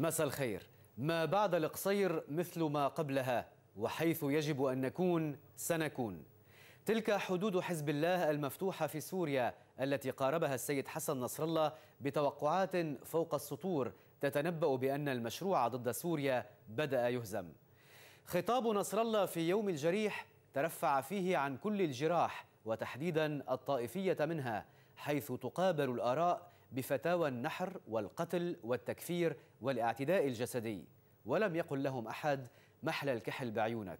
مساء الخير ما بعد القصير مثل ما قبلها وحيث يجب أن نكون سنكون تلك حدود حزب الله المفتوحة في سوريا التي قاربها السيد حسن نصر الله بتوقعات فوق السطور تتنبأ بأن المشروع ضد سوريا بدأ يهزم خطاب نصر الله في يوم الجريح ترفع فيه عن كل الجراح وتحديدا الطائفية منها حيث تقابل الآراء بفتاوى النحر والقتل والتكفير والاعتداء الجسدي ولم يقل لهم احد محل الكحل بعيونك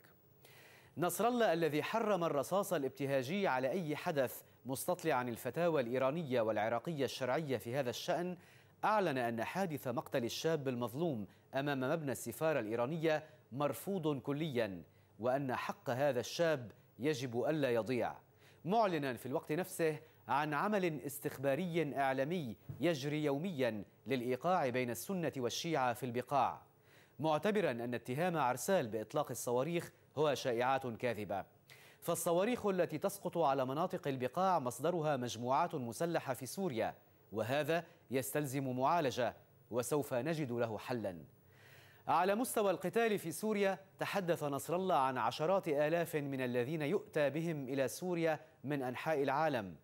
نصر الله الذي حرم الرصاص الابتهاجي على اي حدث مستطلعا الفتاوى الايرانيه والعراقيه الشرعيه في هذا الشان اعلن ان حادث مقتل الشاب المظلوم امام مبنى السفاره الايرانيه مرفوض كليا وان حق هذا الشاب يجب الا يضيع معلنا في الوقت نفسه عن عمل استخباري إعلامي يجري يوميا للإيقاع بين السنة والشيعة في البقاع معتبرا أن اتهام عرسال بإطلاق الصواريخ هو شائعات كاذبة فالصواريخ التي تسقط على مناطق البقاع مصدرها مجموعات مسلحة في سوريا وهذا يستلزم معالجة وسوف نجد له حلاً على مستوى القتال في سوريا تحدث نصر الله عن عشرات آلاف من الذين يؤتى بهم إلى سوريا من أنحاء العالم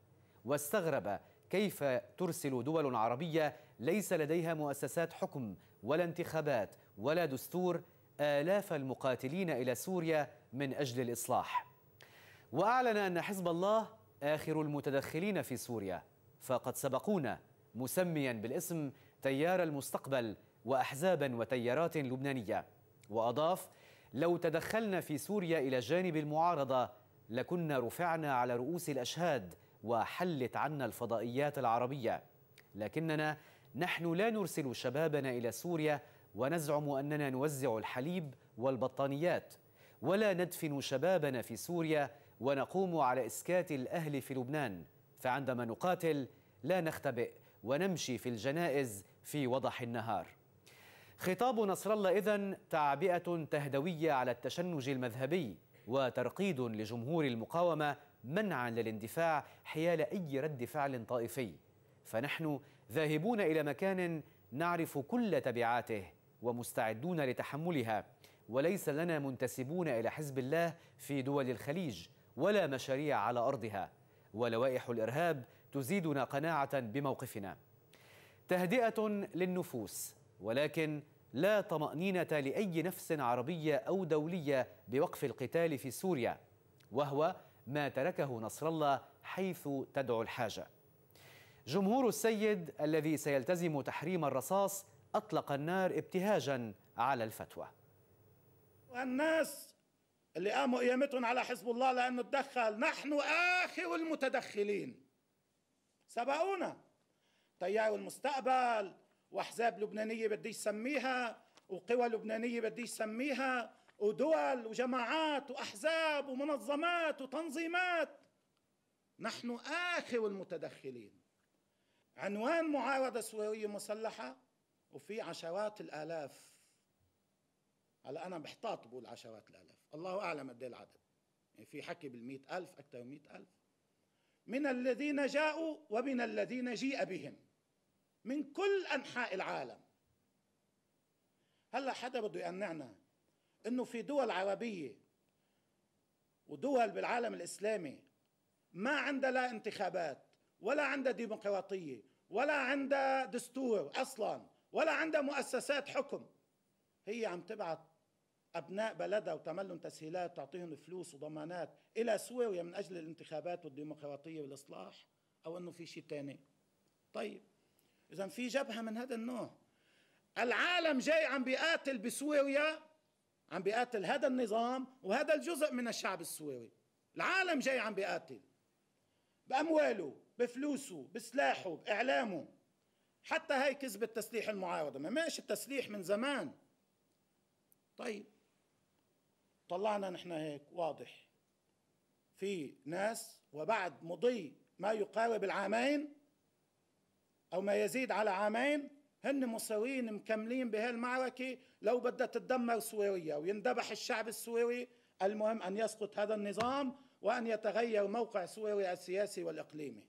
واستغرب كيف ترسل دول عربية ليس لديها مؤسسات حكم ولا انتخابات ولا دستور آلاف المقاتلين إلى سوريا من أجل الإصلاح وأعلن أن حزب الله آخر المتدخلين في سوريا فقد سبقونا مسميا بالاسم تيار المستقبل وأحزابا وتيارات لبنانية وأضاف لو تدخلنا في سوريا إلى جانب المعارضة لكنا رفعنا على رؤوس الأشهاد وحلت عنا الفضائيات العربية لكننا نحن لا نرسل شبابنا إلى سوريا ونزعم أننا نوزع الحليب والبطانيات ولا ندفن شبابنا في سوريا ونقوم على إسكات الأهل في لبنان فعندما نقاتل لا نختبئ ونمشي في الجنائز في وضح النهار خطاب نصر الله إذن تعبئة تهدوية على التشنج المذهبي وترقيد لجمهور المقاومة منعا للاندفاع حيال أي رد فعل طائفي فنحن ذاهبون إلى مكان نعرف كل تبعاته ومستعدون لتحملها وليس لنا منتسبون إلى حزب الله في دول الخليج ولا مشاريع على أرضها ولوائح الإرهاب تزيدنا قناعة بموقفنا تهدئة للنفوس ولكن لا طمأنينة لأي نفس عربية أو دولية بوقف القتال في سوريا وهو ما تركه نصر الله حيث تدعو الحاجة جمهور السيد الذي سيلتزم تحريم الرصاص أطلق النار ابتهاجا على الفتوى الناس اللي قاموا قيامتهم على حزب الله لأنه تدخل نحن آخر المتدخلين سبقونا تيار المستقبل وأحزاب لبنانية بدي سميها وقوى لبنانية بدي سميها ودول وجماعات واحزاب ومنظمات وتنظيمات نحن اخر المتدخلين عنوان معارضه سوريه مسلحه وفي عشرات الالاف هلا انا محتاط بقول عشرات الالاف الله اعلم قد إيه العدد يعني في حكي بالمئة ألف أكثر من مئة ألف من الذين جاءوا ومن الذين جيء بهم من كل أنحاء العالم هلا حدا بده يقنعنا انه في دول عربيه ودول بالعالم الاسلامي ما عندها لا انتخابات ولا عندها ديمقراطيه ولا عندها دستور اصلا ولا عندها مؤسسات حكم هي عم تبعت ابناء بلدها وتملن تسهيلات تعطيهم فلوس وضمانات الى سوريا من اجل الانتخابات والديمقراطيه والاصلاح او انه في شيء ثاني طيب اذا في جبهه من هذا النوع العالم جاي عم بيقاتل بسوريا عم بيقاتل هذا النظام وهذا الجزء من الشعب السوري العالم جاي عم بيقاتل بأمواله بفلوسه بسلاحه بإعلامه حتى هاي كذبة تسليح المعارضة ما ماشي التسليح من زمان طيب طلعنا نحن هيك واضح في ناس وبعد مضي ما يقارب العامين أو ما يزيد على عامين هن مصرين مكملين بهالمعركة لو بدها تدمر سوريا وينذبح الشعب السوري المهم أن يسقط هذا النظام وأن يتغير موقع سوريا السياسي والإقليمي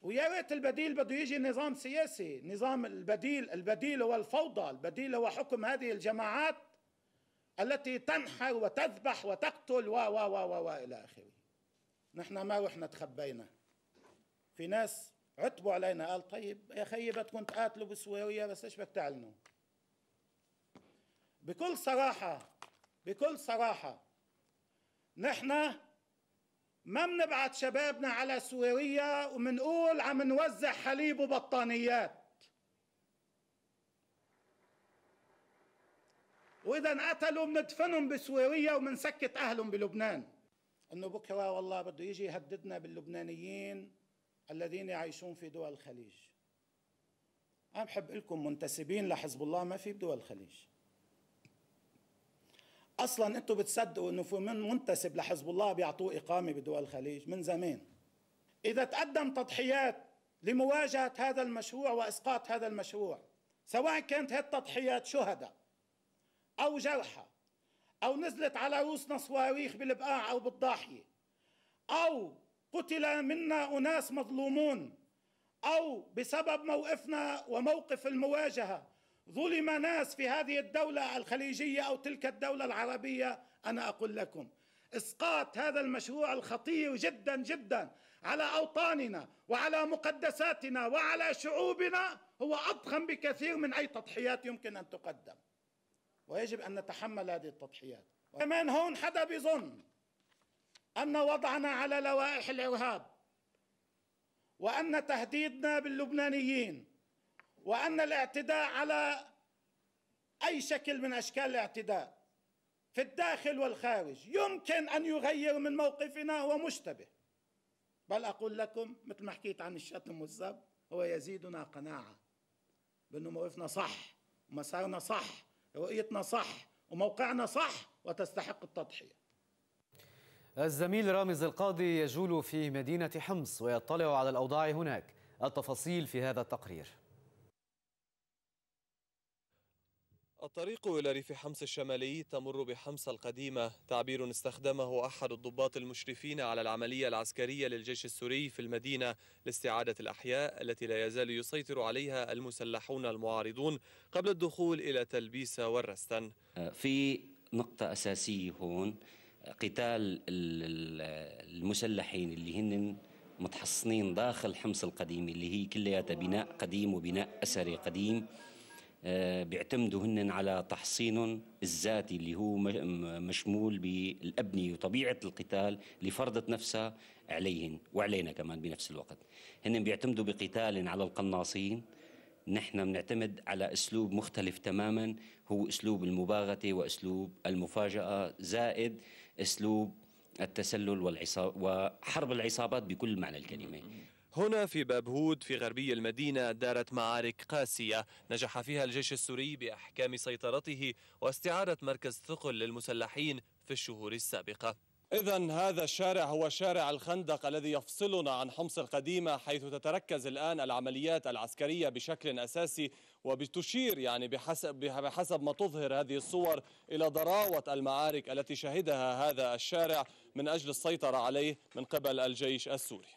ويا ريت البديل بده يجي نظام سياسي نظام البديل البديل هو الفوضى البديل هو حكم هذه الجماعات التي تنحر وتذبح وتقتل و و و و إلى آخره نحن ما رحنا تخبينا في ناس عتبوا علينا قال طيب يا خيي بدكم تقاتلوا بسوريا بس ايش بدك تعلنوا بكل صراحة بكل صراحة نحن ما بنبعث شبابنا على سوريا ومنقول عم نوزع حليب وبطانيات وإذا انقتلوا بندفنهم بسوريا ومنسكت أهلهم بلبنان إنه بكرة والله بده يجي يهددنا باللبنانيين الذين يعيشون في دول الخليج أنا بحب لكم منتسبين لحزب الله ما في بدول الخليج أصلا أنتم بتصدقوا أنه في من منتسب لحزب الله بيعطوه إقامة بدول الخليج من زمان إذا تقدم تضحيات لمواجهة هذا المشروع وإسقاط هذا المشروع سواء كانت التضحيات شهداء أو جرحى أو نزلت على رؤوسنا صواريخ بالبقاع أو بالضاحية أو قتل منا أناس مظلومون أو بسبب موقفنا وموقف المواجهة ظلم ناس في هذه الدولة الخليجية أو تلك الدولة العربية أنا أقول لكم اسقاط هذا المشروع الخطير جدا جدا على اوطاننا وعلى مقدساتنا وعلى شعوبنا هو اضخم بكثير من اي تضحيات يمكن ان تقدم ويجب ان نتحمل هذه التضحيات كمان هون حدا بيظن ان وضعنا على لوائح الارهاب وان تهديدنا باللبنانيين وان الاعتداء على اي شكل من اشكال الاعتداء في الداخل والخارج يمكن ان يغير من موقفنا هو مشتبه بل اقول لكم مثل ما حكيت عن الشتم والذب هو يزيدنا قناعه بانه موقفنا صح ومسارنا صح رؤيتنا صح وموقعنا صح وتستحق التضحيه الزميل رامز القاضي يجول في مدينة حمص ويطلع على الأوضاع هناك التفاصيل في هذا التقرير الطريق إلى ريف حمص الشمالي تمر بحمص القديمة تعبير استخدمه أحد الضباط المشرفين على العملية العسكرية للجيش السوري في المدينة لاستعادة الأحياء التي لا يزال يسيطر عليها المسلحون المعارضون قبل الدخول إلى تلبيسة والرستن في نقطة أساسية هون قتال المسلحين اللي هن متحصنين داخل حمص القديم اللي هي كلياتها بناء قديم وبناء أثري قديم آه، بيعتمدوا هن على تحصينهم الذاتي اللي هو مشمول بالأبنية وطبيعة القتال اللي فرضت نفسها عليهن وعلينا كمان بنفس الوقت هن بيعتمدوا بقتال على القناصين نحن بنعتمد على اسلوب مختلف تماما هو اسلوب المباغته واسلوب المفاجاه زائد اسلوب التسلل والعصاب وحرب العصابات بكل معنى الكلمه هنا في بابهود في غربي المدينة دارت معارك قاسية نجح فيها الجيش السوري بأحكام سيطرته واستعادة مركز ثقل للمسلحين في الشهور السابقة إذا هذا الشارع هو شارع الخندق الذي يفصلنا عن حمص القديمة حيث تتركز الآن العمليات العسكرية بشكل أساسي وبتشير يعني بحسب بحسب ما تظهر هذه الصور إلى ضراوة المعارك التي شهدها هذا الشارع من أجل السيطرة عليه من قبل الجيش السوري.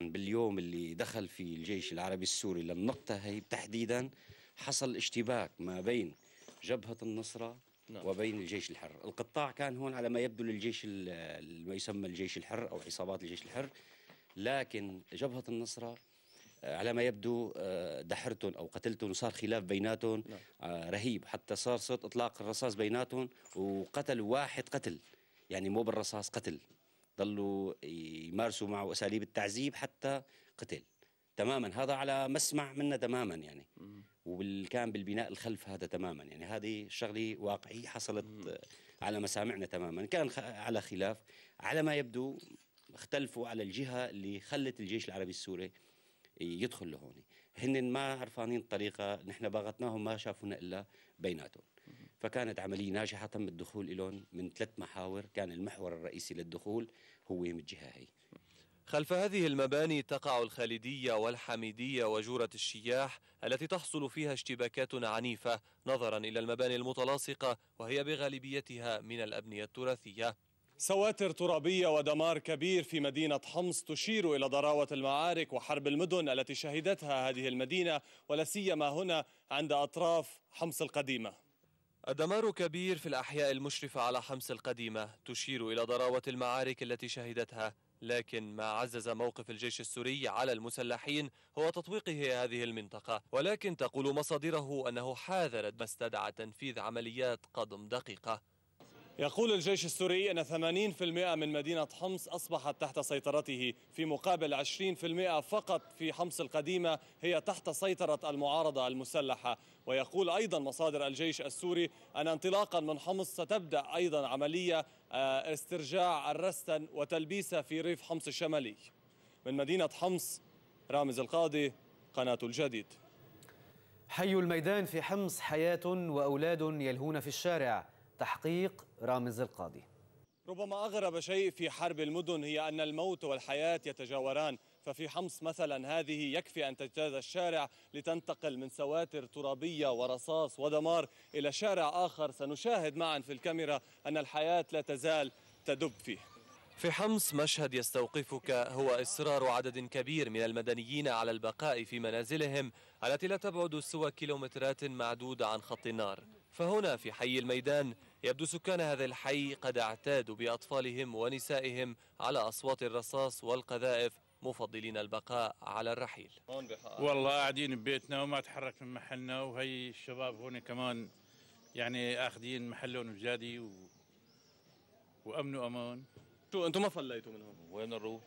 باليوم اللي دخل فيه الجيش العربي السوري للنقطة هي تحديدا حصل اشتباك ما بين جبهة النصرة نعم. وبين الجيش الحر القطاع كان هون على ما يبدو للجيش ما يسمى الجيش الحر أو عصابات الجيش الحر لكن جبهة النصرة آه، على ما يبدو آه، دحرتهم او قتلتهم وصار خلاف بيناتهم نعم. آه، رهيب حتى صار صوت اطلاق الرصاص بيناتهم وقتل واحد قتل يعني مو بالرصاص قتل ضلوا يمارسوا معه اساليب التعذيب حتى قتل تماما هذا على مسمع منا تماما يعني وكان بالبناء الخلف هذا تماما يعني هذه شغله واقعيه حصلت على مسامعنا تماما كان على خلاف على ما يبدو اختلفوا على الجهه اللي خلت الجيش العربي السوري يدخل لهون هن ما عرفانين الطريقه نحن باغتناهم ما شافونا الا بيناتهم فكانت عمليه ناجحه تم الدخول لهم من ثلاث محاور كان المحور الرئيسي للدخول هو من الجهه هي خلف هذه المباني تقع الخالدية والحميدية وجورة الشياح التي تحصل فيها اشتباكات عنيفة نظرا إلى المباني المتلاصقة وهي بغالبيتها من الأبنية التراثية سواتر ترابية ودمار كبير في مدينة حمص تشير إلى ضراوة المعارك وحرب المدن التي شهدتها هذه المدينة ولا سيما هنا عند أطراف حمص القديمة الدمار كبير في الأحياء المشرفة على حمص القديمة تشير إلى ضراوة المعارك التي شهدتها لكن ما عزز موقف الجيش السوري على المسلحين هو تطويقه هذه المنطقة ولكن تقول مصادره أنه حاذر ما استدعى تنفيذ عمليات قدم دقيقة يقول الجيش السوري أن 80% من مدينة حمص أصبحت تحت سيطرته في مقابل 20% فقط في حمص القديمة هي تحت سيطرة المعارضة المسلحة ويقول أيضا مصادر الجيش السوري أن انطلاقا من حمص ستبدأ أيضا عملية آه، استرجاع الرستن وتلبيسه في ريف حمص الشمالي من مدينة حمص رامز القاضي قناة الجديد حي الميدان في حمص حياة وأولاد يلهون في الشارع تحقيق رامز القاضي ربما أغرب شيء في حرب المدن هي أن الموت والحياة يتجاوران ففي حمص مثلا هذه يكفي أن تجتاز الشارع لتنتقل من سواتر ترابية ورصاص ودمار إلى شارع آخر سنشاهد معا في الكاميرا أن الحياة لا تزال تدب فيه في حمص مشهد يستوقفك هو إصرار عدد كبير من المدنيين على البقاء في منازلهم التي لا تبعد سوى كيلومترات معدودة عن خط النار فهنا في حي الميدان يبدو سكان هذا الحي قد اعتادوا بأطفالهم ونسائهم على أصوات الرصاص والقذائف مفضلين البقاء على الرحيل والله قاعدين ببيتنا وما تحرك من محلنا وهي الشباب هون كمان يعني اخذين محلهم الجادي و... وامن وامان شو انتم ما فليتوا من هون وين نروح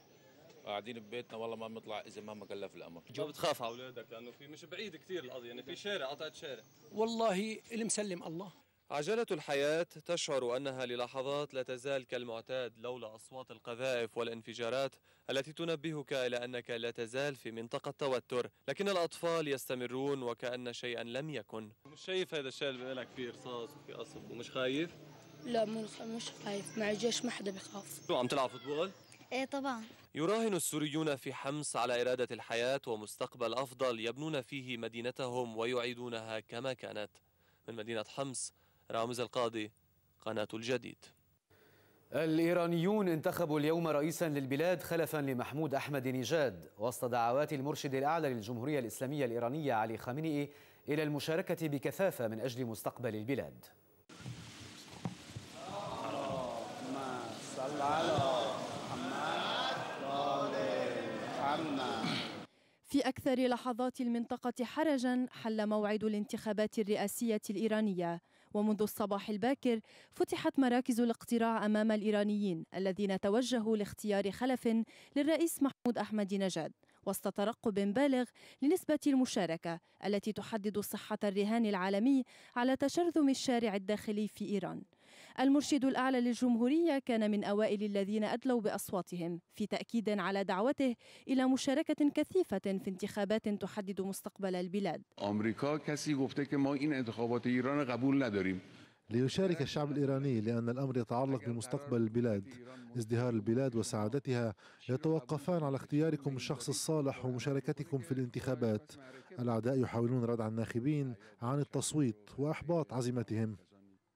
قاعدين ببيتنا والله ما بنطلع اذا ما مكلف الامر ما بتخاف على اولادك لانه في مش بعيد كثير القضيه يعني في شارع قطعه شارع والله المسلم الله عجلة الحياة تشعر أنها للحظات لا تزال كالمعتاد لولا أصوات القذائف والانفجارات التي تنبهك إلى أنك لا تزال في منطقة توتر لكن الأطفال يستمرون وكأن شيئا لم يكن مش شايف هذا الشيء اللي لك فيه رصاص وفي قصف ومش خايف؟ لا مش خايف مع الجيش ما حدا بخاف شو عم تلعب فوتبول؟ ايه طبعا يراهن السوريون في حمص على إرادة الحياة ومستقبل أفضل يبنون فيه مدينتهم ويعيدونها كما كانت من مدينة حمص رامز القاضي قناة الجديد الإيرانيون انتخبوا اليوم رئيسا للبلاد خلفا لمحمود أحمد نجاد وسط دعوات المرشد الأعلى للجمهورية الإسلامية الإيرانية علي خامنئي إلى المشاركة بكثافة من أجل مستقبل البلاد في أكثر لحظات المنطقة حرجا حل موعد الانتخابات الرئاسية الإيرانية ومنذ الصباح الباكر فتحت مراكز الاقتراع أمام الإيرانيين الذين توجهوا لاختيار خلف للرئيس محمود أحمد نجاد وسط ترقب بالغ لنسبة المشاركة التي تحدد صحة الرهان العالمي على تشرذم الشارع الداخلي في إيران المرشد الأعلى للجمهورية كان من أوائل الذين أدلوا بأصواتهم في تأكيد على دعوته إلى مشاركة كثيفة في انتخابات تحدد مستقبل البلاد أمريكا كسي ما إن انتخابات إيران قبول نداریم ليشارك الشعب الإيراني لأن الأمر يتعلق بمستقبل البلاد ازدهار البلاد وسعادتها يتوقفان على اختياركم الشخص الصالح ومشاركتكم في الانتخابات الأعداء يحاولون ردع الناخبين عن التصويت وإحباط عزيمتهم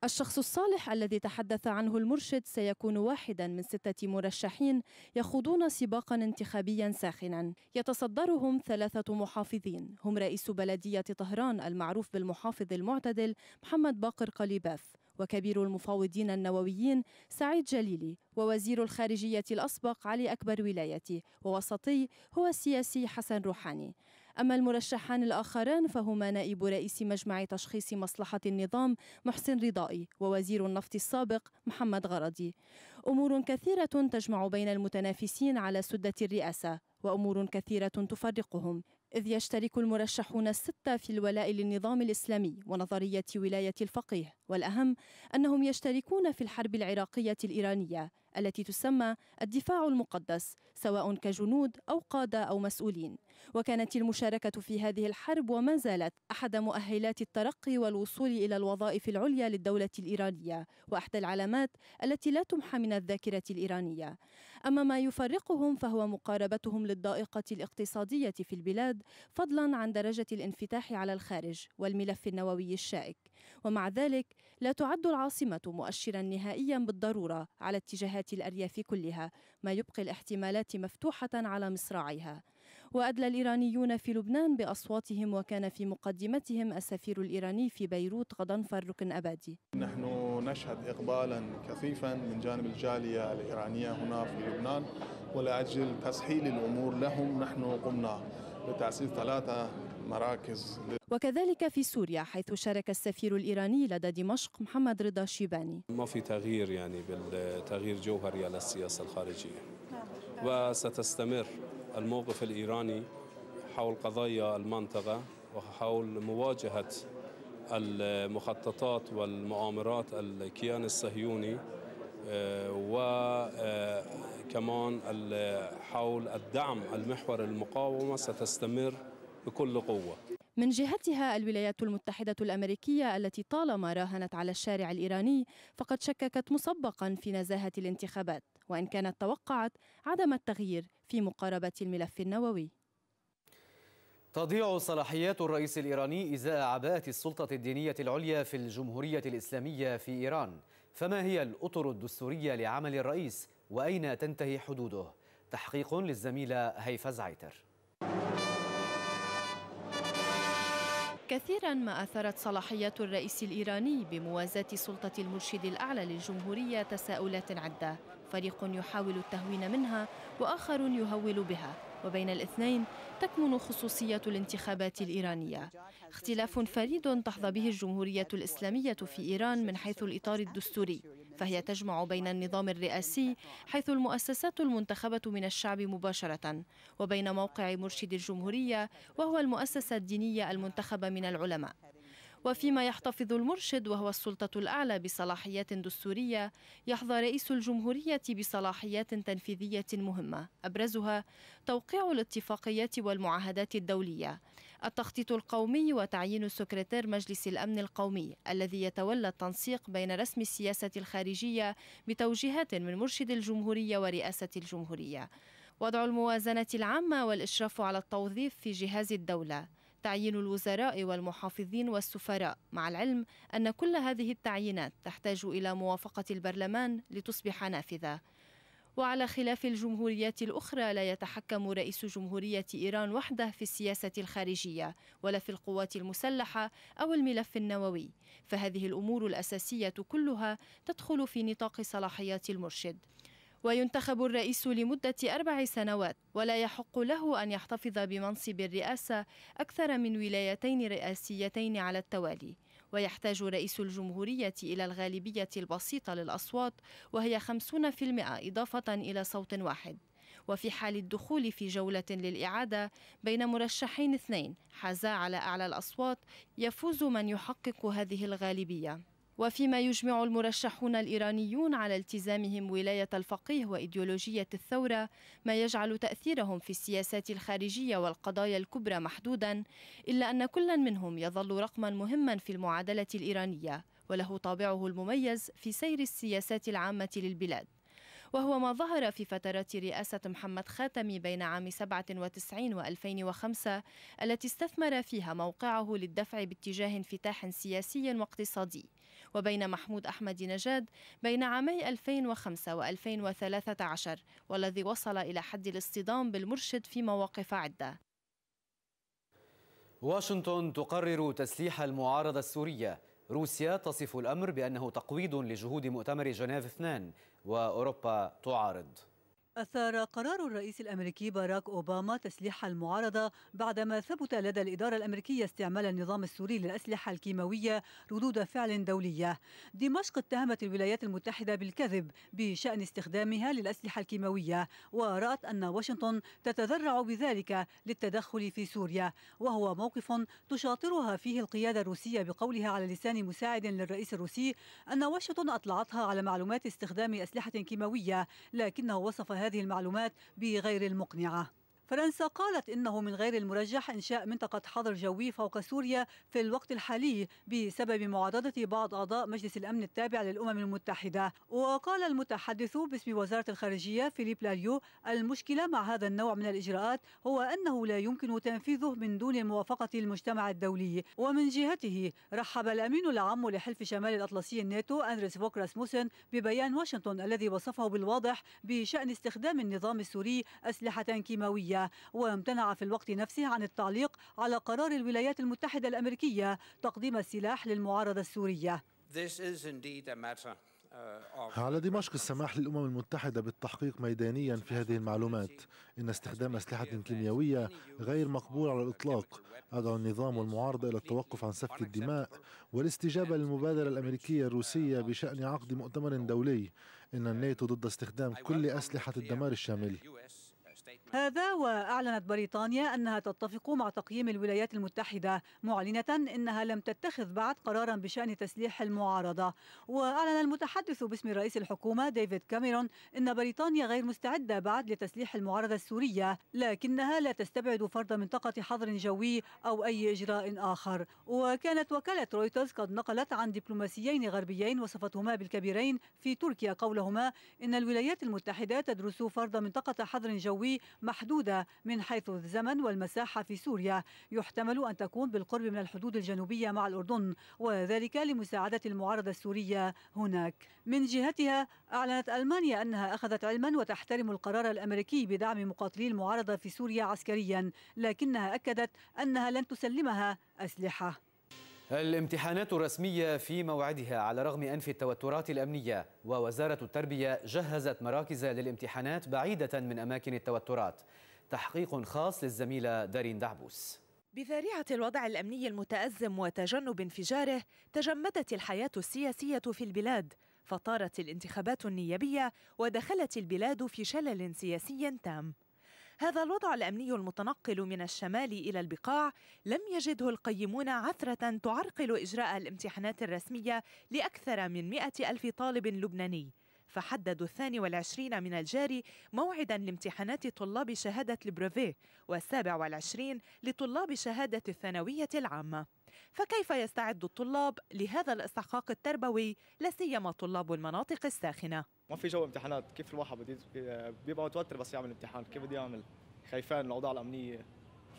الشخص الصالح الذي تحدث عنه المرشد سيكون واحدا من ستة مرشحين يخوضون سباقا انتخابيا ساخنا يتصدرهم ثلاثة محافظين هم رئيس بلدية طهران المعروف بالمحافظ المعتدل محمد باقر قليباف وكبير المفاوضين النوويين سعيد جليلي ووزير الخارجية الأسبق علي أكبر ولايتي ووسطي هو السياسي حسن روحاني أما المرشحان الآخران فهما نائب رئيس مجمع تشخيص مصلحة النظام محسن رضائي ووزير النفط السابق محمد غرضي أمور كثيرة تجمع بين المتنافسين على سدة الرئاسة وأمور كثيرة تفرقهم إذ يشترك المرشحون الستة في الولاء للنظام الإسلامي ونظرية ولاية الفقيه والأهم أنهم يشتركون في الحرب العراقية الإيرانية التي تسمى الدفاع المقدس سواء كجنود أو قادة أو مسؤولين وكانت المشاركة في هذه الحرب وما زالت أحد مؤهلات الترقي والوصول إلى الوظائف العليا للدولة الإيرانية وأحدى العلامات التي لا تمحى من الذاكرة الإيرانية أما ما يفرقهم فهو مقاربتهم للضائقة الاقتصادية في البلاد فضلا عن درجة الانفتاح على الخارج والملف النووي الشائك ومع ذلك لا تعد العاصمة مؤشرا نهائيا بالضرورة على اتجاهات الأرياف كلها ما يبقي الاحتمالات مفتوحة على مصراعيها وأدلى الإيرانيون في لبنان بأصواتهم وكان في مقدمتهم السفير الإيراني في بيروت غضنفر ركن أبادي نحن نشهد إقبالا كثيفا من جانب الجالية الإيرانية هنا في لبنان ولأجل تسهيل الأمور لهم نحن قمنا بتأسيس ثلاثة مراكز وكذلك في سوريا حيث شارك السفير الإيراني لدى دمشق محمد رضا شيباني ما في تغيير يعني بالتغيير جوهري على السياسة الخارجية نعم. وستستمر الموقف الإيراني حول قضايا المنطقة وحول مواجهة المخططات والمؤامرات الكيان الصهيوني آه، وكمان آه، حول الدعم المحور المقاومة ستستمر بكل قوة من جهتها الولايات المتحدة الأمريكية التي طالما راهنت على الشارع الإيراني فقد شككت مسبقا في نزاهة الانتخابات وإن كانت توقعت عدم التغيير في مقاربة الملف النووي تضيع صلاحيات الرئيس الإيراني إزاء عباءة السلطة الدينية العليا في الجمهورية الإسلامية في إيران فما هي الأطر الدستورية لعمل الرئيس وأين تنتهي حدوده؟ تحقيق للزميلة هيفا زعيتر كثيرا ما أثارت صلاحيات الرئيس الإيراني بموازاة سلطة المرشد الأعلى للجمهورية تساؤلات عدة فريق يحاول التهوين منها وآخر يهول بها وبين الاثنين تكمن خصوصية الانتخابات الإيرانية اختلاف فريد تحظى به الجمهورية الإسلامية في إيران من حيث الإطار الدستوري فهي تجمع بين النظام الرئاسي حيث المؤسسات المنتخبة من الشعب مباشرة وبين موقع مرشد الجمهورية وهو المؤسسة الدينية المنتخبة من العلماء وفيما يحتفظ المرشد وهو السلطة الأعلى بصلاحيات دستورية يحظى رئيس الجمهورية بصلاحيات تنفيذية مهمة أبرزها توقيع الاتفاقيات والمعاهدات الدولية التخطيط القومي وتعيين سكرتير مجلس الأمن القومي الذي يتولى التنسيق بين رسم السياسة الخارجية بتوجيهات من مرشد الجمهورية ورئاسة الجمهورية وضع الموازنة العامة والإشراف على التوظيف في جهاز الدولة تعيين الوزراء والمحافظين والسفراء مع العلم أن كل هذه التعيينات تحتاج إلى موافقة البرلمان لتصبح نافذة وعلى خلاف الجمهوريات الأخرى لا يتحكم رئيس جمهورية إيران وحده في السياسة الخارجية ولا في القوات المسلحة أو الملف النووي فهذه الأمور الأساسية كلها تدخل في نطاق صلاحيات المرشد وينتخب الرئيس لمدة أربع سنوات ولا يحق له أن يحتفظ بمنصب الرئاسة أكثر من ولايتين رئاسيتين على التوالي ويحتاج رئيس الجمهورية إلى الغالبية البسيطة للأصوات وهي 50% إضافة إلى صوت واحد وفي حال الدخول في جولة للإعادة بين مرشحين اثنين حازا على أعلى الأصوات يفوز من يحقق هذه الغالبية وفيما يجمع المرشحون الإيرانيون على التزامهم ولاية الفقيه وإيديولوجية الثورة ما يجعل تأثيرهم في السياسات الخارجية والقضايا الكبرى محدودا إلا أن كل منهم يظل رقما مهما في المعادلة الإيرانية وله طابعه المميز في سير السياسات العامة للبلاد وهو ما ظهر في فترات رئاسة محمد خاتمي بين عام 97 و 2005 التي استثمر فيها موقعه للدفع باتجاه انفتاح سياسي واقتصادي وبين محمود أحمد نجاد بين عامي 2005 و 2013 والذي وصل إلى حد الاصطدام بالمرشد في مواقف عدة واشنطن تقرر تسليح المعارضة السورية روسيا تصف الأمر بأنه تقويض لجهود مؤتمر جنيف اثنان وأوروبا تعارض أثار قرار الرئيس الأمريكي باراك أوباما تسليح المعارضة بعدما ثبت لدى الإدارة الأمريكية استعمال النظام السوري للأسلحة الكيماوية ردود فعل دولية دمشق اتهمت الولايات المتحدة بالكذب بشأن استخدامها للأسلحة الكيماوية ورأت أن واشنطن تتذرع بذلك للتدخل في سوريا وهو موقف تشاطرها فيه القيادة الروسية بقولها على لسان مساعد للرئيس الروسي أن واشنطن أطلعتها على معلومات استخدام أسلحة كيماوية لكنه وصف هذه المعلومات بغير المقنعة فرنسا قالت إنه من غير المرجح إنشاء منطقة حظر جوي فوق سوريا في الوقت الحالي بسبب معارضة بعض أعضاء مجلس الأمن التابع للأمم المتحدة وقال المتحدث باسم وزارة الخارجية فيليب لاليو المشكلة مع هذا النوع من الإجراءات هو أنه لا يمكن تنفيذه من دون موافقة المجتمع الدولي ومن جهته رحب الأمين العام لحلف شمال الأطلسي الناتو أندريس فوكراس موسن ببيان واشنطن الذي وصفه بالواضح بشأن استخدام النظام السوري أسلحة كيماوية وامتنع في الوقت نفسه عن التعليق على قرار الولايات المتحدة الأمريكية تقديم السلاح للمعارضة السورية uh, على دمشق السماح للأمم المتحدة بالتحقيق ميدانيا في هذه المعلومات إن استخدام أسلحة كيميائية غير مقبول على الإطلاق أدعو النظام والمعارضة إلى التوقف عن سفك الدماء والاستجابة للمبادرة الأمريكية الروسية بشأن عقد مؤتمر دولي إن الناتو ضد استخدام كل أسلحة الدمار الشامل هذا وأعلنت بريطانيا أنها تتفق مع تقييم الولايات المتحدة معلنة أنها لم تتخذ بعد قرارا بشأن تسليح المعارضة وأعلن المتحدث باسم رئيس الحكومة ديفيد كاميرون أن بريطانيا غير مستعدة بعد لتسليح المعارضة السورية لكنها لا تستبعد فرض منطقة حظر جوي أو أي إجراء آخر وكانت وكالة رويترز قد نقلت عن دبلوماسيين غربيين وصفتهما بالكبيرين في تركيا قولهما إن الولايات المتحدة تدرس فرض منطقة حظر جوي محدودة من حيث الزمن والمساحة في سوريا يحتمل أن تكون بالقرب من الحدود الجنوبية مع الأردن وذلك لمساعدة المعارضة السورية هناك من جهتها أعلنت ألمانيا أنها أخذت علما وتحترم القرار الأمريكي بدعم مقاتلي المعارضة في سوريا عسكريا لكنها أكدت أنها لن تسلمها أسلحة الامتحانات الرسمية في موعدها على رغم أنف التوترات الأمنية ووزارة التربية جهزت مراكز للامتحانات بعيدة من أماكن التوترات تحقيق خاص للزميلة دارين دعبوس بذريعة الوضع الأمني المتأزم وتجنب انفجاره تجمدت الحياة السياسية في البلاد فطارت الانتخابات النيابية ودخلت البلاد في شلل سياسي تام هذا الوضع الامني المتنقل من الشمال الى البقاع لم يجده القيمون عثره تعرقل اجراء الامتحانات الرسميه لاكثر من 100 الف طالب لبناني فحددوا الثاني والعشرين من الجاري موعدا لامتحانات طلاب شهادة البروفيه والسابع والعشرين لطلاب شهادة الثانوية العامة فكيف يستعد الطلاب لهذا الاستحقاق التربوي لاسيما طلاب المناطق الساخنه ما في جو امتحانات كيف الواحد بده بيبقى متوتر بس يعمل امتحان كيف بده يعمل خايفان الاوضاع الامنيه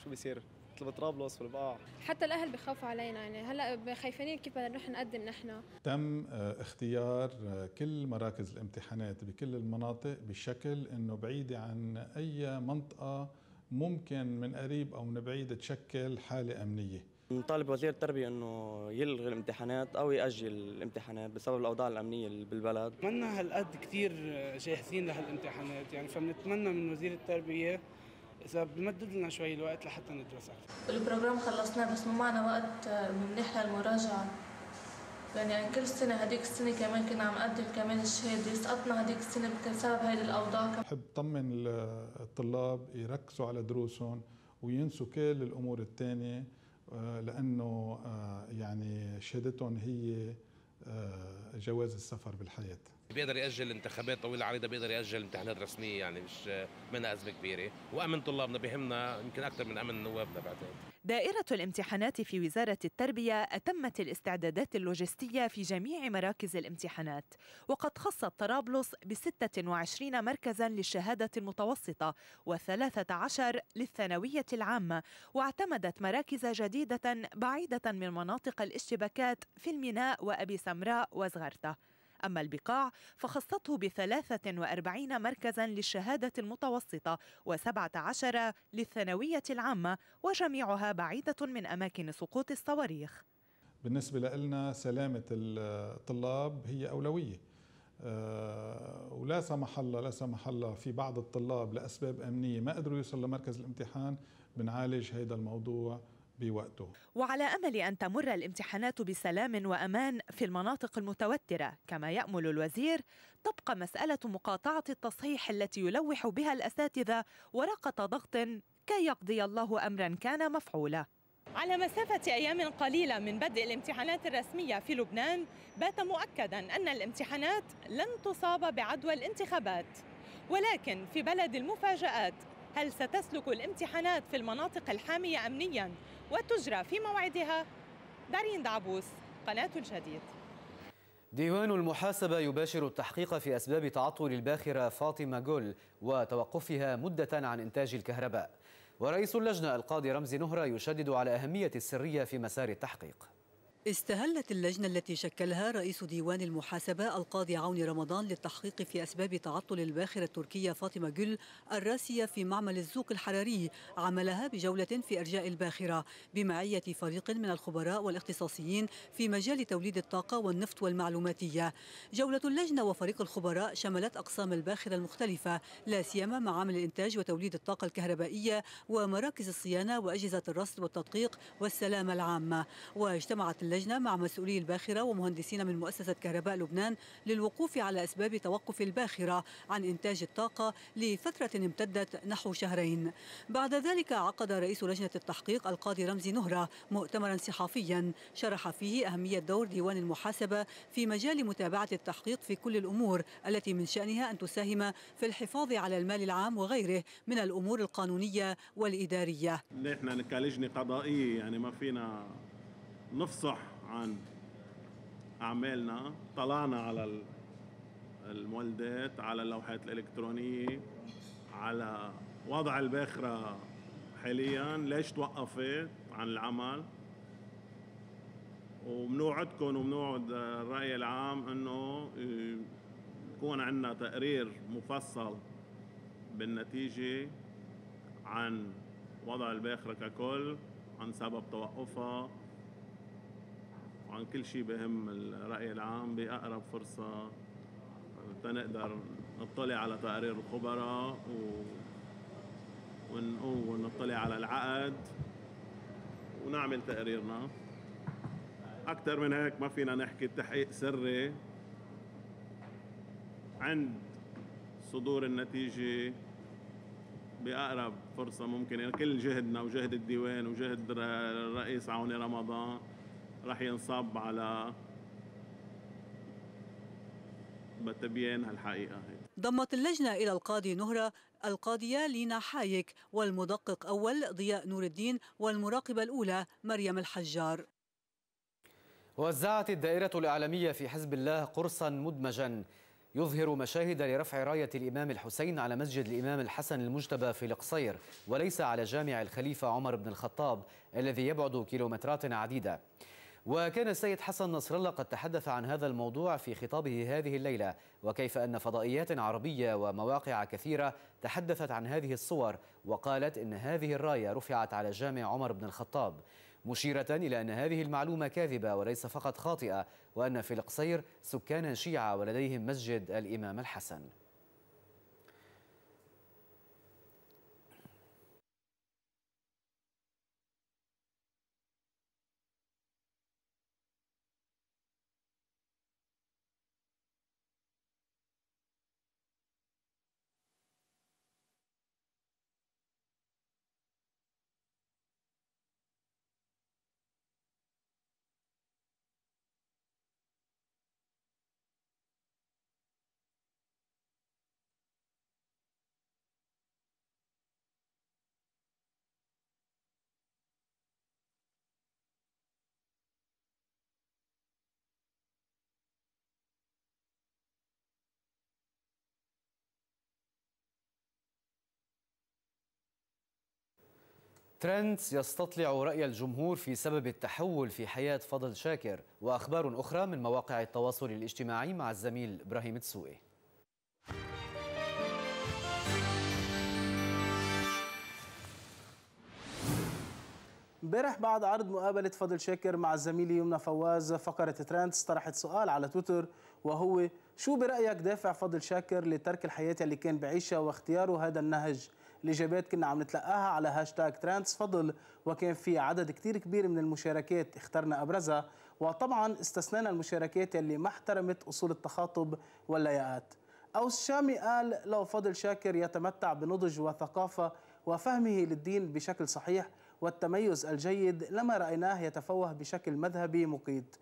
شو بيصير مثل طرابلس والبقاع حتى الاهل بخافوا علينا يعني هلا خايفين كيف بدنا نروح نقدم نحن تم آه، اختيار آه، كل مراكز الامتحانات بكل المناطق بشكل انه بعيده عن اي منطقه ممكن من قريب او من بعيد تشكل حاله امنيه نطالب وزير التربية أنه يلغي الامتحانات أو يأجل الامتحانات بسبب الأوضاع الأمنية بالبلد منا هالقد كثير جاهزين لهالامتحانات يعني فبنتمنى من وزير التربية إذا بمدد لنا شوي الوقت لحتى ندرس أكثر البروجرام خلصناه بس ما معنا وقت آه، منيح للمراجعة يعني, يعني كل سنة هديك السنة كمان كنا عم نقدم كمان الشهادة سقطنا هديك السنة بسبب هيدي الأوضاع بحب طمن الطلاب يركزوا على دروسهم وينسوا كل الأمور الثانية آه، لانه آه، يعني شهادتهم هي آه، جواز السفر بالحياه بيقدر ياجل انتخابات طويله عريضه بيقدر ياجل امتحانات رسميه يعني مش منها ازمه كبيره وامن طلابنا بهمنا يمكن اكثر من امن نوابنا بعتقد دائرة الامتحانات في وزارة التربية أتمت الاستعدادات اللوجستية في جميع مراكز الامتحانات وقد خصت طرابلس ب 26 مركزا للشهادة المتوسطة و13 للثانوية العامة واعتمدت مراكز جديدة بعيدة من مناطق الاشتباكات في الميناء وأبي سمراء وزغرته أما البقاع فخصته ب 43 مركزا للشهادة المتوسطة و17 للثانوية العامة وجميعها بعيدة من أماكن سقوط الصواريخ بالنسبة لنا سلامة الطلاب هي أولوية آه، ولا سمح الله لا سمح الله في بعض الطلاب لأسباب أمنية ما قدروا يوصل لمركز الامتحان بنعالج هذا الموضوع بوقته وعلى امل ان تمر الامتحانات بسلام وامان في المناطق المتوتره كما يامل الوزير تبقى مساله مقاطعه التصحيح التي يلوح بها الاساتذه ورقه ضغط كي يقضي الله امرا كان مفعولا على مسافة أيام قليلة من بدء الامتحانات الرسمية في لبنان بات مؤكدا أن الامتحانات لن تصاب بعدوى الانتخابات ولكن في بلد المفاجآت هل ستسلك الامتحانات في المناطق الحامية أمنيا وتجرى في موعدها؟ دارين دعبوس قناة الجديد ديوان المحاسبة يباشر التحقيق في أسباب تعطل الباخرة فاطمة جول وتوقفها مدة عن إنتاج الكهرباء ورئيس اللجنة القاضي رمزي نهرة يشدد على أهمية السرية في مسار التحقيق استهلت اللجنة التي شكلها رئيس ديوان المحاسبة القاضي عون رمضان للتحقيق في أسباب تعطل الباخرة التركية فاطمة جل الراسية في معمل الزوق الحراري عملها بجولة في أرجاء الباخرة بمعية فريق من الخبراء والاختصاصيين في مجال توليد الطاقة والنفط والمعلوماتية جولة اللجنة وفريق الخبراء شملت أقسام الباخرة المختلفة لا سيما معامل الإنتاج وتوليد الطاقة الكهربائية ومراكز الصيانة وأجهزة الرصد والتدقيق والسلامة العامة واجتمعت اللجنة اللجنة مع مسؤولي الباخرة ومهندسين من مؤسسة كهرباء لبنان للوقوف على أسباب توقف الباخرة عن إنتاج الطاقة لفترة امتدت نحو شهرين بعد ذلك عقد رئيس لجنة التحقيق القاضي رمزي نهرة مؤتمرا صحفيا شرح فيه أهمية دور ديوان المحاسبة في مجال متابعة التحقيق في كل الأمور التي من شأنها أن تساهم في الحفاظ على المال العام وغيره من الأمور القانونية والإدارية نحن كلجنة قضائية يعني ما فينا نفصح عن اعمالنا طلعنا على المولدات على اللوحات الالكترونيه على وضع الباخره حاليا ليش توقفت عن العمل وبنوعدكم وبنوعد الرأي العام انه آه، يكون عندنا تقرير مفصل بالنتيجة عن وضع الباخرة ككل عن سبب توقفها طبعا كل شيء بهم الرأي العام بأقرب فرصة تنقدر نطلع على تقارير الخبراء و... ونقوم ونطلع على العقد ونعمل تقريرنا أكثر من هيك ما فينا نحكي تحقيق سري عند صدور النتيجة بأقرب فرصة ممكنة يعني كل جهدنا وجهد الديوان وجهد الرئيس عوني رمضان راح ينصب على بتبيان هالحقيقة هي. ضمت اللجنة إلى القاضي نهرة القاضية لينا حايك والمدقق أول ضياء نور الدين والمراقبة الأولى مريم الحجار وزعت الدائرة الإعلامية في حزب الله قرصا مدمجا يظهر مشاهد لرفع راية الإمام الحسين على مسجد الإمام الحسن المجتبى في القصير وليس على جامع الخليفة عمر بن الخطاب الذي يبعد كيلومترات عديدة وكان السيد حسن نصر الله قد تحدث عن هذا الموضوع في خطابه هذه الليلة وكيف أن فضائيات عربية ومواقع كثيرة تحدثت عن هذه الصور وقالت إن هذه الراية رفعت على جامع عمر بن الخطاب مشيرة إلى أن هذه المعلومة كاذبة وليس فقط خاطئة وأن في القصير سكانا شيعة ولديهم مسجد الإمام الحسن ترند يستطلع رأي الجمهور في سبب التحول في حياة فضل شاكر وأخبار أخرى من مواقع التواصل الاجتماعي مع الزميل إبراهيم تسوقي امبارح بعد عرض مقابلة فضل شاكر مع الزميل يمنى فواز فقرة ترند طرحت سؤال على تويتر وهو شو برأيك دافع فضل شاكر لترك الحياة اللي كان بعيشها واختياره هذا النهج الاجابات كنا عم نتلقاها على هاشتاج ترانس فضل وكان في عدد كتير كبير من المشاركات اخترنا ابرزها وطبعا استثنينا المشاركات اللي ما احترمت اصول التخاطب واللياقات أو الشامي قال لو فضل شاكر يتمتع بنضج وثقافة وفهمه للدين بشكل صحيح والتميز الجيد لما رأيناه يتفوه بشكل مذهبي مقيت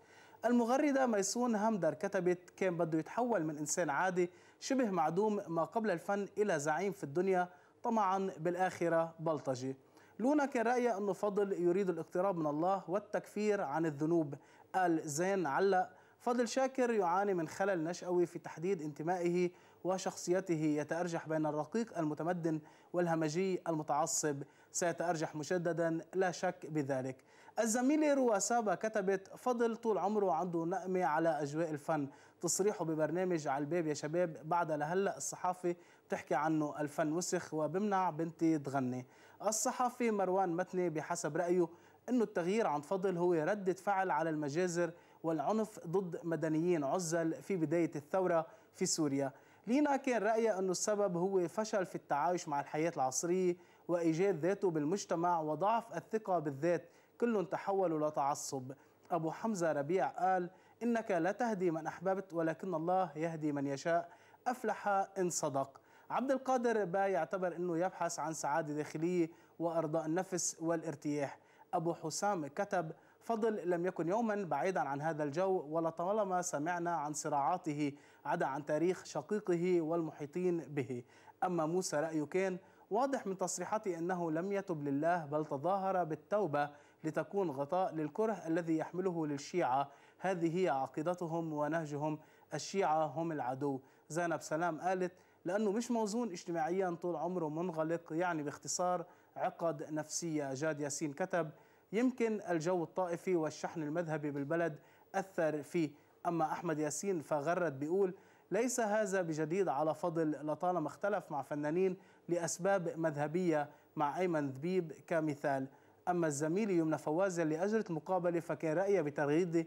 المغردة ميسون همدر كتبت كان بده يتحول من إنسان عادي شبه معدوم ما قبل الفن إلى زعيم في الدنيا طمعا بالآخرة بلطجة لونا كان رأيه أنه فضل يريد الاقتراب من الله والتكفير عن الذنوب قال زين علق فضل شاكر يعاني من خلل نشأوي في تحديد انتمائه وشخصيته يتأرجح بين الرقيق المتمدن والهمجي المتعصب سيتأرجح مجددا لا شك بذلك الزميلة روا سابا كتبت فضل طول عمره عنده نقمة على أجواء الفن تصريحه ببرنامج على الباب يا شباب بعد لهلأ الصحافة بتحكي عنه الفن وسخ وبمنع بنتي تغني الصحفي مروان متني بحسب رأيه أنه التغيير عن فضل هو ردة فعل على المجازر والعنف ضد مدنيين عزل في بداية الثورة في سوريا لينا كان رأيها أنه السبب هو فشل في التعايش مع الحياة العصرية وإيجاد ذاته بالمجتمع وضعف الثقة بالذات كلهم تحولوا لتعصب أبو حمزة ربيع قال إنك لا تهدي من أحببت ولكن الله يهدي من يشاء أفلح إن صدق عبد القادر با يعتبر أنه يبحث عن سعادة داخلية وأرضاء النفس والارتياح أبو حسام كتب فضل لم يكن يوما بعيدا عن هذا الجو ولطالما سمعنا عن صراعاته عدا عن تاريخ شقيقه والمحيطين به أما موسى رأيه كان واضح من تصريحاته أنه لم يتب لله بل تظاهر بالتوبة لتكون غطاء للكره الذي يحمله للشيعة هذه هي عقيدتهم ونهجهم الشيعة هم العدو زينب سلام قالت لأنه مش موزون اجتماعيا طول عمره منغلق يعني باختصار عقد نفسية جاد ياسين كتب يمكن الجو الطائفي والشحن المذهبي بالبلد أثر فيه أما أحمد ياسين فغرد بيقول ليس هذا بجديد على فضل لطالما اختلف مع فنانين لأسباب مذهبية مع أيمن ذبيب كمثال أما الزميل يمنى فواز اللي أجرت مقابلة فكان رأيه بتغريده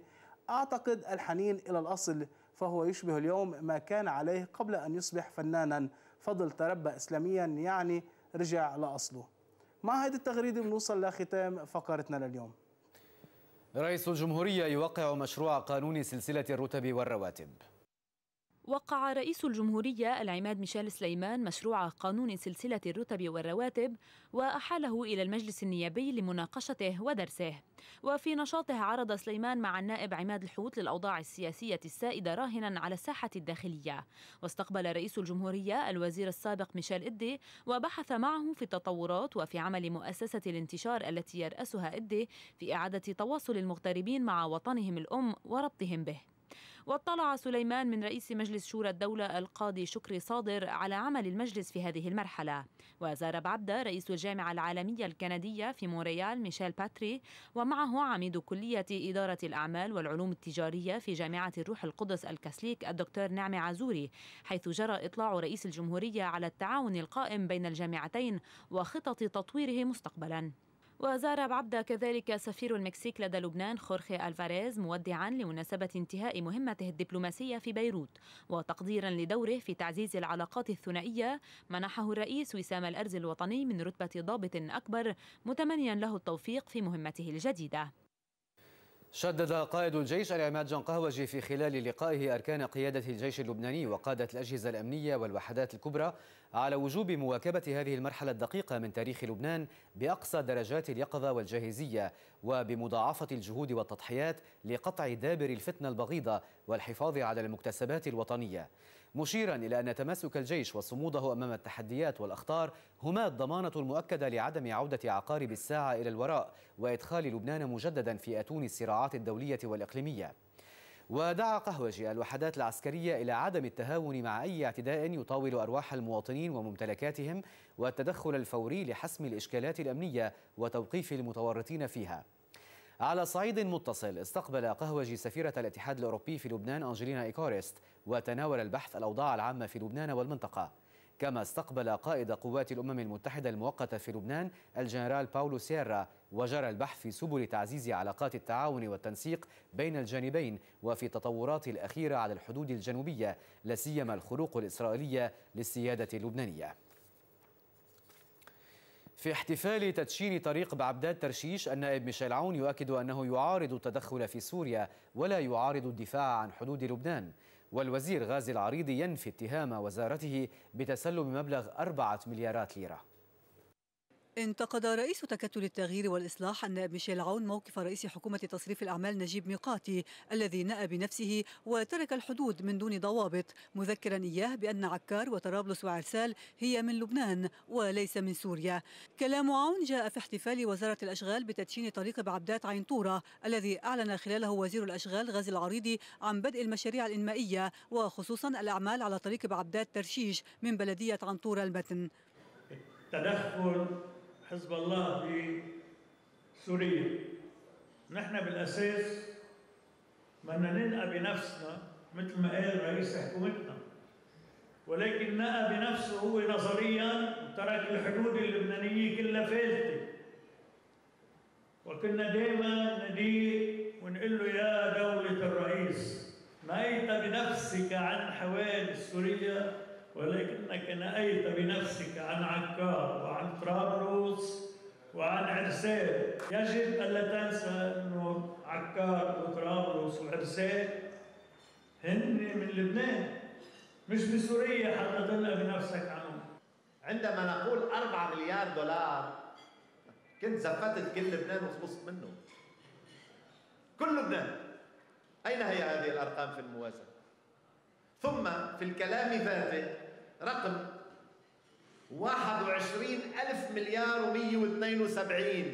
أعتقد الحنين إلى الأصل فهو يشبه اليوم ما كان عليه قبل أن يصبح فنانا فضل تربى إسلاميا يعني رجع لأصله مع هذه التغريدة بنوصل لختام فقرتنا لليوم رئيس الجمهورية يوقع مشروع قانون سلسلة الرتب والرواتب وقع رئيس الجمهورية العماد ميشيل سليمان مشروع قانون سلسلة الرتب والرواتب وأحاله إلى المجلس النيابي لمناقشته ودرسه وفي نشاطه عرض سليمان مع النائب عماد الحوت للأوضاع السياسية السائدة راهنا على الساحة الداخلية واستقبل رئيس الجمهورية الوزير السابق ميشيل إدي وبحث معه في التطورات وفي عمل مؤسسة الانتشار التي يرأسها إدي في إعادة تواصل المغتربين مع وطنهم الأم وربطهم به واطلع سليمان من رئيس مجلس شورى الدولة القاضي شكري صادر على عمل المجلس في هذه المرحلة وزار بعبدة رئيس الجامعة العالمية الكندية في مونريال ميشيل باتري ومعه عميد كلية إدارة الأعمال والعلوم التجارية في جامعة الروح القدس الكاسليك الدكتور نعمة عزوري حيث جرى إطلاع رئيس الجمهورية على التعاون القائم بين الجامعتين وخطط تطويره مستقبلاً وزار عبدة كذلك سفير المكسيك لدى لبنان خورخي ألفاريز مودعا لمناسبة انتهاء مهمته الدبلوماسية في بيروت وتقديرا لدوره في تعزيز العلاقات الثنائية منحه الرئيس وسام الأرز الوطني من رتبة ضابط أكبر متمنيا له التوفيق في مهمته الجديدة شدد قائد الجيش العماد جنقهوجي في خلال لقائه أركان قيادة الجيش اللبناني وقادة الأجهزة الأمنية والوحدات الكبرى على وجوب مواكبة هذه المرحلة الدقيقة من تاريخ لبنان بأقصى درجات اليقظة والجاهزية وبمضاعفة الجهود والتضحيات لقطع دابر الفتنة البغيضة والحفاظ على المكتسبات الوطنية مشيرا إلى أن تماسك الجيش وصموده أمام التحديات والأخطار هما الضمانة المؤكدة لعدم عودة عقارب الساعة إلى الوراء وإدخال لبنان مجددا في أتون الصراعات الدولية والإقليمية ودعا قهوجي الوحدات العسكرية إلى عدم التهاون مع أي اعتداء يطاول أرواح المواطنين وممتلكاتهم والتدخل الفوري لحسم الإشكالات الأمنية وتوقيف المتورطين فيها على صعيد متصل استقبل قهوجي سفيرة الاتحاد الأوروبي في لبنان أنجلينا إيكوريست وتناول البحث الأوضاع العامة في لبنان والمنطقة كما استقبل قائد قوات الأمم المتحدة المؤقتة في لبنان الجنرال باولو سيرا وجرى البحث في سبل تعزيز علاقات التعاون والتنسيق بين الجانبين وفي التطورات الأخيرة على الحدود الجنوبية لسيما الخروق الإسرائيلية للسيادة اللبنانية في احتفال تدشين طريق بعبداد ترشيش النائب ميشيل عون يؤكد أنه يعارض التدخل في سوريا ولا يعارض الدفاع عن حدود لبنان والوزير غازي العريضي ينفي اتهام وزارته بتسلم مبلغ 4 مليارات ليرة انتقد رئيس تكتل التغيير والإصلاح النائب ميشيل عون موقف رئيس حكومة تصريف الأعمال نجيب ميقاتي الذي نأى بنفسه وترك الحدود من دون ضوابط مذكرا إياه بأن عكار وطرابلس وعرسال هي من لبنان وليس من سوريا كلام عون جاء في احتفال وزارة الأشغال بتدشين طريق بعبدات عينطورة الذي أعلن خلاله وزير الأشغال غازي العريضي عن بدء المشاريع الإنمائية وخصوصا الأعمال على طريق بعبدات ترشيش من بلدية عنطورة المتن تدخل حزب الله في سوريا نحن بالأساس بدنا ننقى بنفسنا مثل ما قال رئيس حكومتنا ولكن نقى بنفسه هو نظريا ترك الحدود اللبنانية كلها فاتت وكنا دائما ندير ونقول له يا دولة الرئيس نأيت بنفسك عن حوادث سوريا ولكنك نأيت بنفسك عن عكار وعن طرابلس وعن عرسان يجب ألا تنسى أنه عكار وطرابلس وعرسان هن من لبنان مش من سوريا حتى تنأى بنفسك عنهم عندما نقول 4 مليار دولار كنت زفتت كل لبنان وخلصت منه كل لبنان أين هي هذه الأرقام في الموازنة ثم في الكلام ذاته رقم 21 ألف مليار و172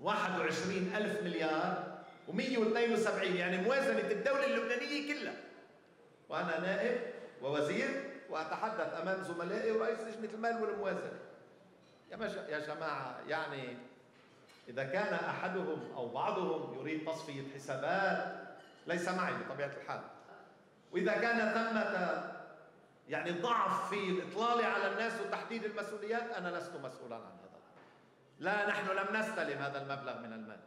21 ألف مليار و172 يعني موازنة الدولة اللبنانية كلها وأنا نائب ووزير وأتحدث أمام زملائي ورئيس لجنة المال والموازنة يا يا جماعة يعني إذا كان أحدهم أو بعضهم يريد تصفية حسابات ليس معي بطبيعة الحال وإذا كان ثمة يعني ضعف في الإطلال على الناس وتحديد المسؤوليات أنا لست مسؤولا عن هذا لا نحن لم نستلم هذا المبلغ من المال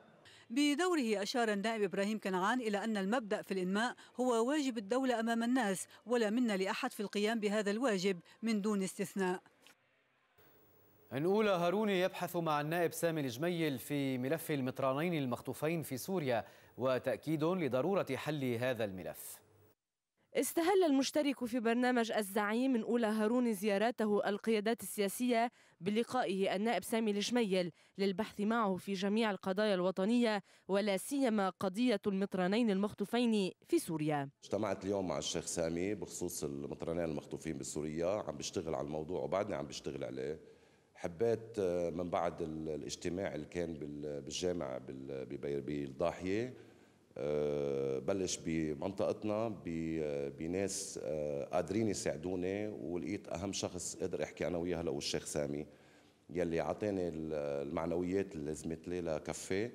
بدوره أشار النائب إبراهيم كنعان إلى أن المبدأ في الإنماء هو واجب الدولة أمام الناس ولا منا لأحد في القيام بهذا الواجب من دون استثناء الأولى هاروني يبحث مع النائب سامي الجميل في ملف المطرانين المخطوفين في سوريا وتأكيد لضرورة حل هذا الملف استهل المشترك في برنامج الزعيم من أولى هارون زيارته القيادات السياسية بلقائه النائب سامي الجميل للبحث معه في جميع القضايا الوطنية ولا سيما قضية المطرانين المخطوفين في سوريا اجتمعت اليوم مع الشيخ سامي بخصوص المطرانين المخطوفين بسوريا عم بشتغل على الموضوع وبعدني عم بشتغل عليه حبيت آه، من بعد الاجتماع اللي كان بالجامع بالضاحية بلش بمنطقتنا بناس آه، قادرين يساعدوني ولقيت اهم شخص قدر احكي انا وياه هلا هو الشيخ سامي يلي عطاني المعنويات اللي لازمت لي لكفي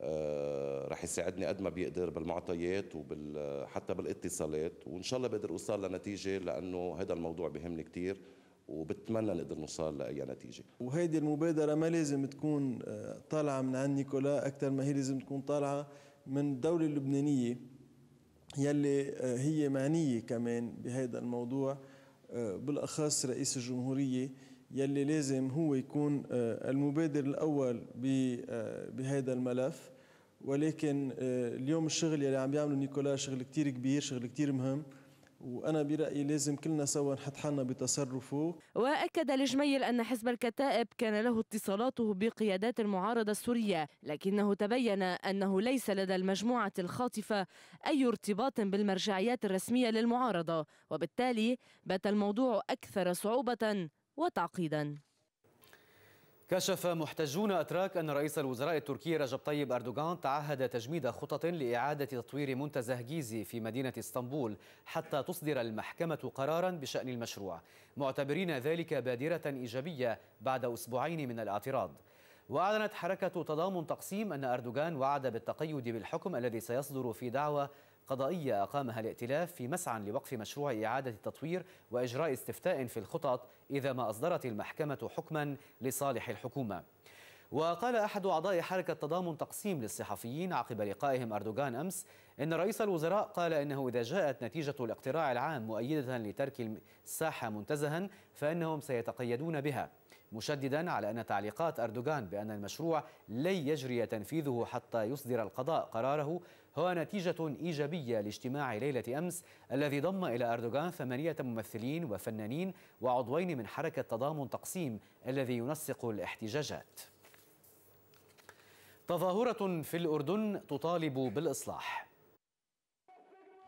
آه، رح يساعدني قد ما بيقدر بالمعطيات وبال حتى بالاتصالات وان شاء الله بقدر اوصل لنتيجه لانه هذا الموضوع بهمني كثير وبتمنى نقدر نوصل لاي نتيجه وهيدي المبادره ما لازم تكون آه، طالعه من عند نيكولا اكثر ما هي لازم تكون طالعه من الدولة اللبنانية يلي آه، هي معنية كمان بهذا الموضوع آه، بالأخص رئيس الجمهورية يلي لازم هو يكون آه، المبادر الأول بهذا الملف ولكن اليوم الشغل يلي عم يعمله نيكولا شغل كتير كبير شغل كتير مهم وانا برايي لازم كلنا سوا نحط حالنا بتصرفه واكد الجميل ان حزب الكتائب كان له اتصالاته بقيادات المعارضه السوريه لكنه تبين انه ليس لدى المجموعه الخاطفه اي ارتباط بالمرجعيات الرسميه للمعارضه وبالتالي بات الموضوع اكثر صعوبه وتعقيدا كشف محتجون أتراك أن رئيس الوزراء التركي رجب طيب أردوغان تعهد تجميد خطط لإعادة تطوير منتزه جيزي في مدينة اسطنبول حتى تصدر المحكمة قرارا بشأن المشروع معتبرين ذلك بادرة إيجابية بعد أسبوعين من الاعتراض وأعلنت حركة تضامن تقسيم أن أردوغان وعد بالتقيد بالحكم الذي سيصدر في دعوى قضائية أقامها الائتلاف في مسعى لوقف مشروع إعادة التطوير وإجراء استفتاء في الخطط إذا ما أصدرت المحكمة حكما لصالح الحكومة وقال أحد أعضاء حركة تضامن تقسيم للصحفيين عقب لقائهم أردوغان أمس إن رئيس الوزراء قال إنه إذا جاءت نتيجة الاقتراع العام مؤيدة لترك الساحة منتزها فإنهم سيتقيدون بها مشددا على أن تعليقات أردوغان بأن المشروع لن يجري تنفيذه حتى يصدر القضاء قراره هو نتيجة إيجابية لاجتماع ليلة أمس الذي ضم إلى أردوغان ثمانية ممثلين وفنانين وعضوين من حركة تضامن تقسيم الذي ينسق الاحتجاجات تظاهرة في الأردن تطالب بالإصلاح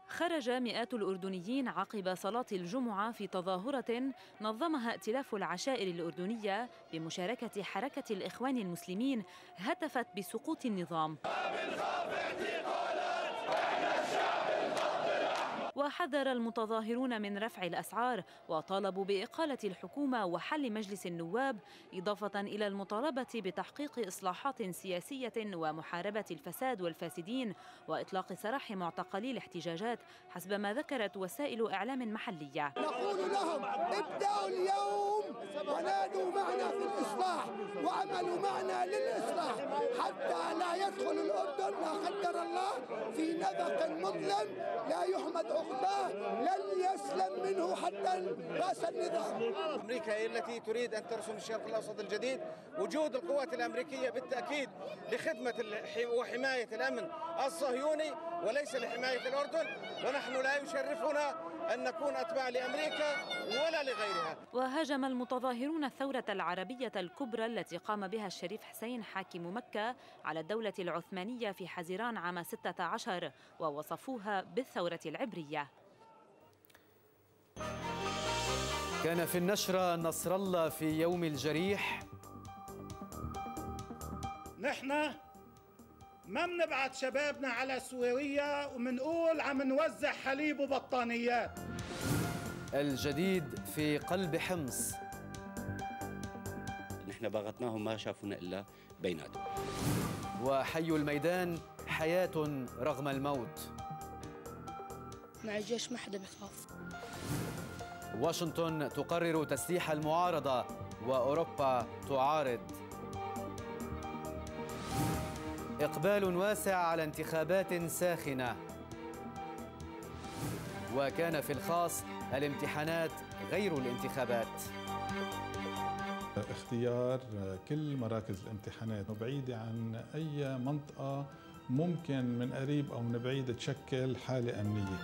خرج مئات الأردنيين عقب صلاة الجمعة في تظاهرة نظمها ائتلاف العشائر الأردنية بمشاركة حركة الإخوان المسلمين هتفت بسقوط النظام وحذر المتظاهرون من رفع الأسعار وطالبوا بإقالة الحكومة وحل مجلس النواب إضافة إلى المطالبة بتحقيق إصلاحات سياسية ومحاربة الفساد والفاسدين وإطلاق سراح معتقلي الاحتجاجات حسب ما ذكرت وسائل إعلام محلية نقول لهم ابدأوا اليوم ونادوا معنا في الإصلاح وعملوا معنا للإصلاح حتى لا يدخل الأردن لا قدر الله في نبق مظلم لا يحمد عقباه لن يسلم منه حتى رأس النظام أمريكا هي التي تريد أن ترسم الشرق الأوسط الجديد وجود القوات الأمريكية بالتأكيد لخدمة وحماية الأمن الصهيوني وليس لحماية الأردن ونحن لا يشرفنا أن نكون أتباع لأمريكا ولا لغيرها وهاجم المتظاهرون الثورة العربية الكبرى التي قام بها الشريف حسين حاكم مكة على الدولة العثمانية في حزيران عام 16 ووصفوها بالثورة العبرية كان في النشرة نصر الله في يوم الجريح نحن ما بنبعت شبابنا على سويوية ومنقول عم نوزع حليب وبطانيات الجديد في قلب حمص نحن باغتناهم ما شافونا إلا بيناتهم وحي الميدان حياة رغم الموت مع الجيش ما حدا بيخاف واشنطن تقرر تسليح المعارضة وأوروبا تعارض إقبال واسع على انتخابات ساخنة وكان في الخاص الامتحانات غير الانتخابات اختيار كل مراكز الامتحانات بعيدة عن أي منطقة ممكن من قريب أو من بعيد تشكل حالة أمنية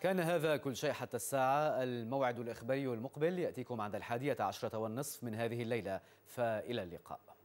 كان هذا كل شيء حتى الساعة الموعد الإخباري المقبل يأتيكم عند الحادية عشرة والنصف من هذه الليلة فإلى اللقاء